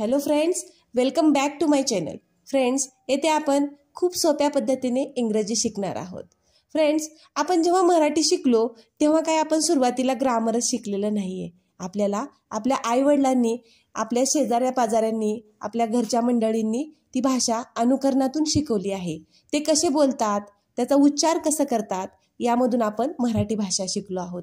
Hello friends welcome back to my channel friends येथे आपण खूप सोप्या पद्धतीने इंग्रजी शिकणार आहोत फ्रेंड्स आपण जेव्हा मराठी शिकलो तेव्हा काय आपण सुरुवातीला ग्रामरच शिकलेलं नाही आहे आपल्याला आपल्या आईवडिलांनी आपल्या शेजाऱ्या पाजाऱ्यांनी आपल्या घरच्या मंडळींनी ती भाषा अनुकरणातून शिकवली आहे ते कसे बोलतात त्याचा उच्चार कसा करतात यामधून आपण मराठी भाषा शिकलो आहोत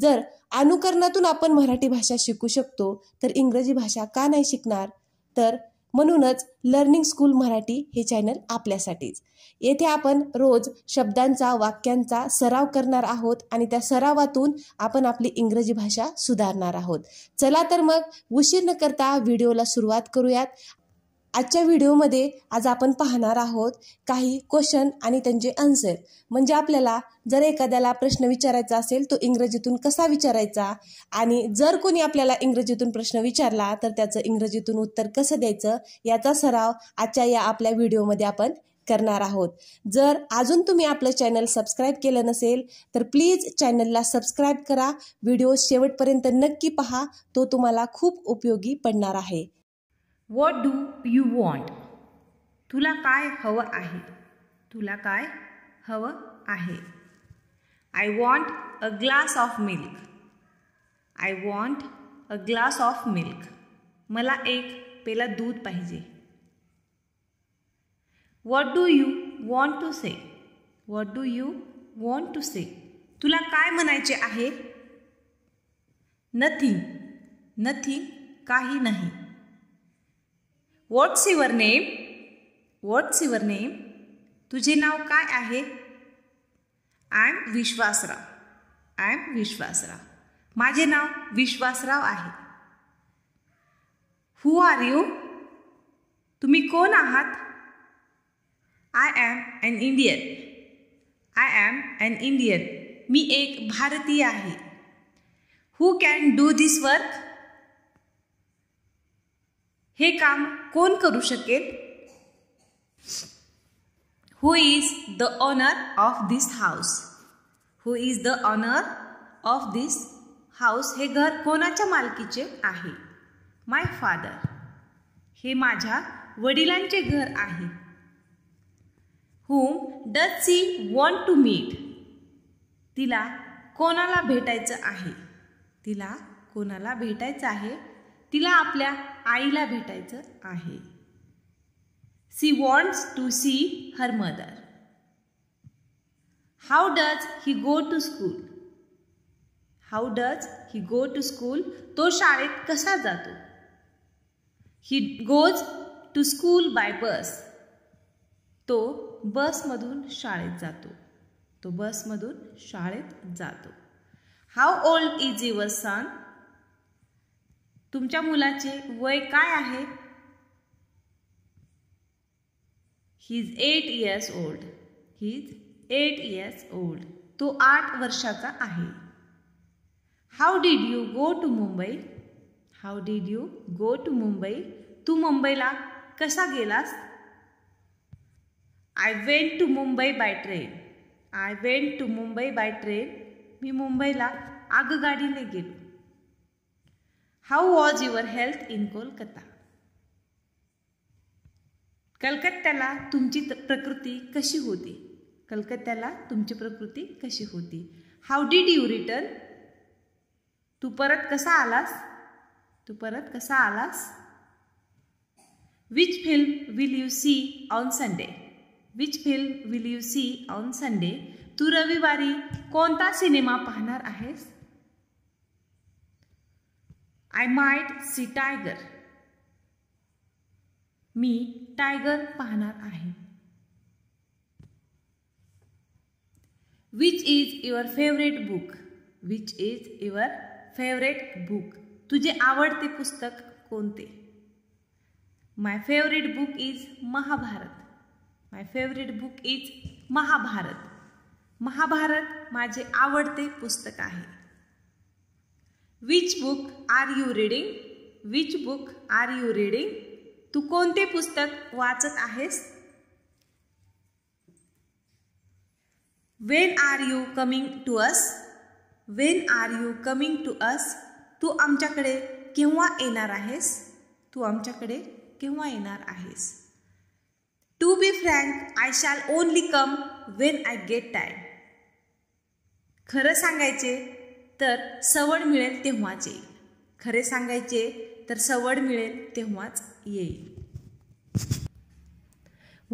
जर अनुकरणातून आपण मराठी भाषा शिकू शकतो तर इंग्रजी भाषा का नाही शिकणार तर म्हणूनच लर्निंग स्कूल मराठी हे चॅनल आपल्यासाठीच येथे आपण रोज शब्दांचा वाक्यांचा सराव करणार आहोत आणि त्या सरावातून आपण आपली इंग्रजी भाषा सुधारणार आहोत चला तर मग उशीर न करता व्हिडिओला सुरुवात करूयात आजच्या व्हिडिओमध्ये आज आपण पाहणार आहोत काही क्वेश्चन आणि त्यांचे आन्सर म्हणजे आपल्याला जर एखाद्याला प्रश्न विचारायचा असेल तो इंग्रजीतून कसा विचारायचा आणि जर कोणी आपल्याला इंग्रजीतून प्रश्न विचारला तर त्याचं इंग्रजीतून उत्तर कसं द्यायचं याचा सराव आजच्या या आपल्या व्हिडिओमध्ये आपण करणार आहोत जर अजून तुम्ही आपलं चॅनल सबस्क्राईब केलं नसेल तर प्लीज चॅनलला सबस्क्राईब करा व्हिडिओ शेवटपर्यंत नक्की पहा तो तुम्हाला खूप उपयोगी पडणार आहे वॉट डू यू वॉन्ट तुला काय हवं आहे तुला काय हवं आहे I want a glass of milk I want a glass of milk मला एक पेला दूध पाहिजे what do you want to say what do you want to say तुला काय म्हणायचे आहे नथिंग नथिंग काही नाही what's your name what's your name तुझे नाव काय आहे I am Vishwasrao I am Vishwasrao माझे नाव विश्वासराव आहे हू आर यू तुम्ही कोण आहात I am an Indian I am an Indian मी एक भारतीय आहे who can do this work हे काम कोण करू शकेल who is the owner of this house who is the owner of this house हे घर कोणाच्या मालकीचे आहे माय फादर हे माझ्या वडिलांचे घर आहे whom does she want to meet तिला कोणाला भेटायचं आहे तिला कोणाला भेटायचं आहे तिला आपल्या आईला भेटायचं आहे she wants to see her mother how does he go to school how does he go to school तो शाळेत कसा जातो he goes to school by bus तो बसमधून शाळेत जातो तो बसमधून शाळेत जातो how old is your son तुमच्या मुलाचे वय काय आहे he is eight years old he is eight years old तो आठ वर्षाचा आहे how did you go to Mumbai how did you go to Mumbai तू मुंबईला कसा गेलास I went to Mumbai by train I went to Mumbai by train मी मुंबईला आगगाडीने गेलो how was your health in Kolkata कलकत्त्याला तुमची प्रकृती कशी होती कलकत्त्याला तुमची प्रकृती कशी होती हाऊ डीड यू रिटर्न तू परत कसा आलास तू परत कसा आलास which film will you see on Sunday which film will you see on Sunday तू रविवारी कोणता सिनेमा पाहणार आहेस आय माइट सी टायगर मी टायगर पाहणार आहे which is your favourite book which is your favourite book तुझे आवडते पुस्तक कोणते my favourite book is Mahabharat my favourite book is Mahabharat Mahabharat माझे आवडते पुस्तक आहे which book are you reading which book are you reading तू कोणते पुस्तक वाचत आहेस when are you coming to us when are you coming to us तू आमच्याकडे केव्हा येणार आहेस तू आमच्याकडे केव्हा येणार आहेस to be frank I shall only come when I get time खरं सांगायचे तर सवड मिळेल तेव्हाच येईल खरे सांगायचे तर सवड मिळेल तेव्हाच येईल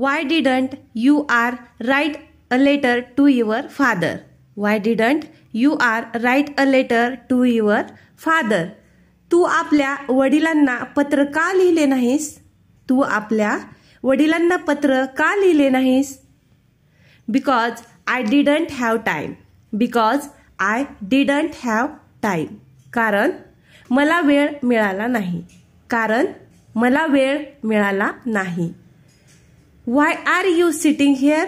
why didn't you are write a letter to your father why didn't you are write a letter to your father तू आपल्या वडिलांना पत्र का लिहिले नाहीस तू आपल्या वडिलांना पत्र का लिहिले नाहीस because I didn't have time because I didn't have time कारण मला वेळ मिळाला नाही कारण मला वेळ मिळाला नाही why are you sitting here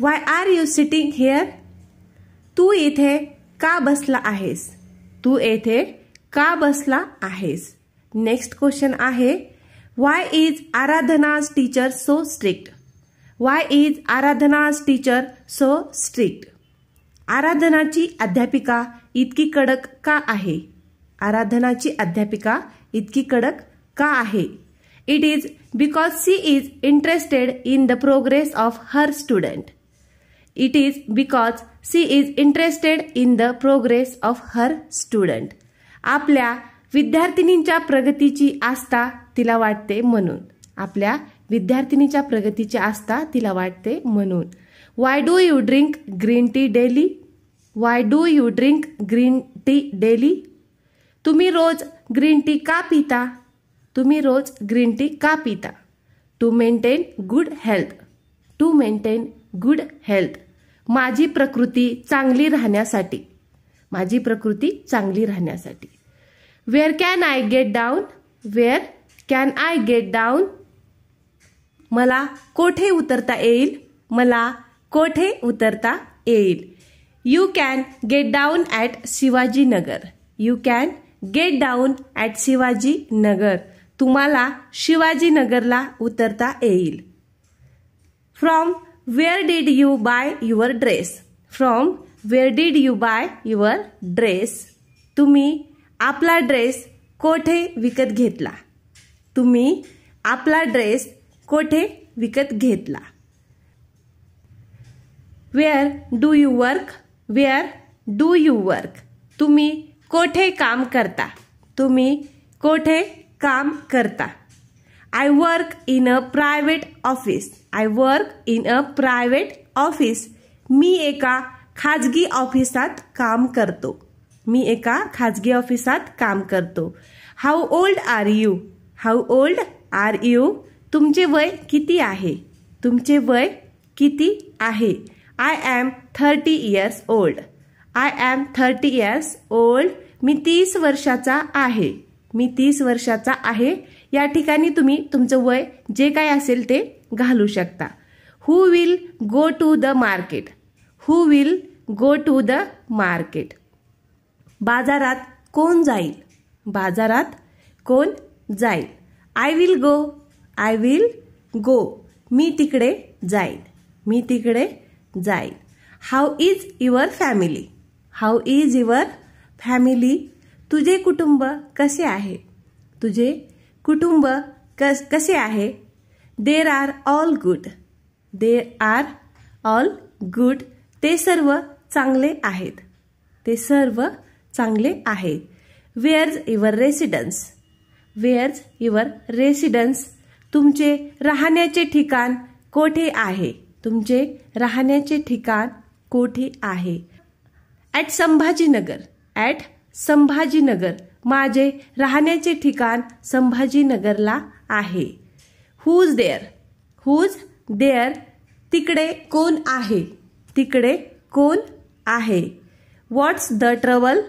why are you sitting here तू इथे का बसला आहेस तू येथे का बसला आहेस नेक्स्ट क्वेश्चन आहे why is Aradhana's teacher so strict why is Aradhana's teacher so strict आराधनाची अध्यापिका इतकी कडक का आहे आराधनाची अध्यापिका इतकी कडक का आहे it is because she is interested in the progress of her student it is because she is interested in the progress of her student आपल्या विद्यार्थिनींच्या प्रगतीची आस्था तिला वाटते म्हणून आपल्या विद्यार्थिनीच्या प्रगतीची आस्था तिला वाटते म्हणून why do you drink green tea daily why do you drink green tea daily तुम्ही रोज ग्रीन टी का पिता तुम्ही रोज ग्रीन टी का पिता to maintain good health to maintain good health माझी प्रकृती चांगली राहण्यासाठी माझी प्रकृती चांगली राहण्यासाठी where can I get down where can I get down मला कोठे उतरता येईल मला कोठे उतरता येईल you can get down at Shivajinagar you can get down at Shivaji Nagar तुम्हाला शिवाजीनगरला उतरता येईल from where did you buy your dress from where did you buy your dress तुम्ही आपला ड्रेस कोठे विकत घेतला तुम्ही आपला ड्रेस कोठे विकत घेतला where do you work where do you work तुम्ही कोठे काम करता तुम्ही कोठे काम करता I work in a private office I work in a private office मी एका खाजगी ऑफिसात काम करतो मी एका खाजगी ऑफिसात काम करतो how old are you how old are you तुमचे वय किती आहे तुमचे वय किती आहे I am thirty years old I am thirty years old मी तीस वर्षाचा आहे मी तीस वर्षाचा आहे या ठिकाणी तुम्ही तुमचं वय जे काय असेल ते घालू शकता who will go to the market who will go to the market बाजारात कोण जाईल बाजारात कोण जाईल I will go I will go मी तिकडे जाईल मी तिकडे जाई how is your family how is your family तुझे कुटुंब कसे आहे तुझे कुटुंब कस कसे आहे there are all good there are all good ते सर्व चांगले आहेत ते सर्व चांगले आहेत where's your residence वेअर्ज your residence तुमचे राहण्याचे ठिकाण कोठे आहे तुमचे राहण्याचे ठिकाण कोठे आहे ॲट संभाजीनगर ॲट संभाजीनगर माझे राहण्याचे ठिकाण संभाजीनगरला आहे हुज देअर हुज देअर तिकडे कोण आहे तिकडे कोण आहे what's the trouble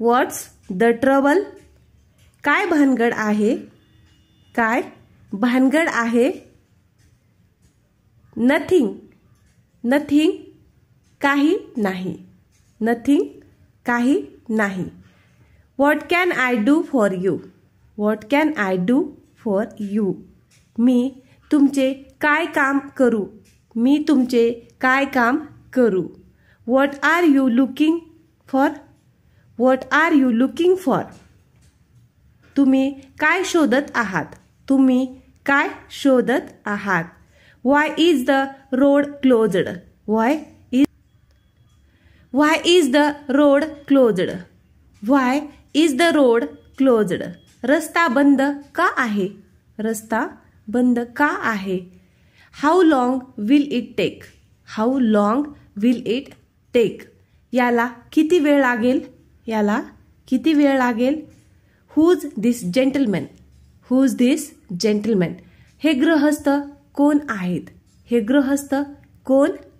what's the trouble काय भानगड आहे काय भानगड आहे नथिंग नथिंग काही नाही नथिंग काही नाही what can I do for you what can I do for you मी तुमचे काय काम करू मी तुमचे काय काम करू what are you looking for what are you looking for तुम्ही काय शोधत आहात तुम्ही काय शोधत आहात Why is the road closed? Why is Why is the road closed? Why is the road closed? रस्ता बंद का आहे रस्ता बंद का आहे how long will it take how long will it take याला किती वेळ लागेल याला किती वेळ लागेल who's this gentleman who's this gentleman हे ग्रहस्थ कोण आहेत हे गृहस्थ कोण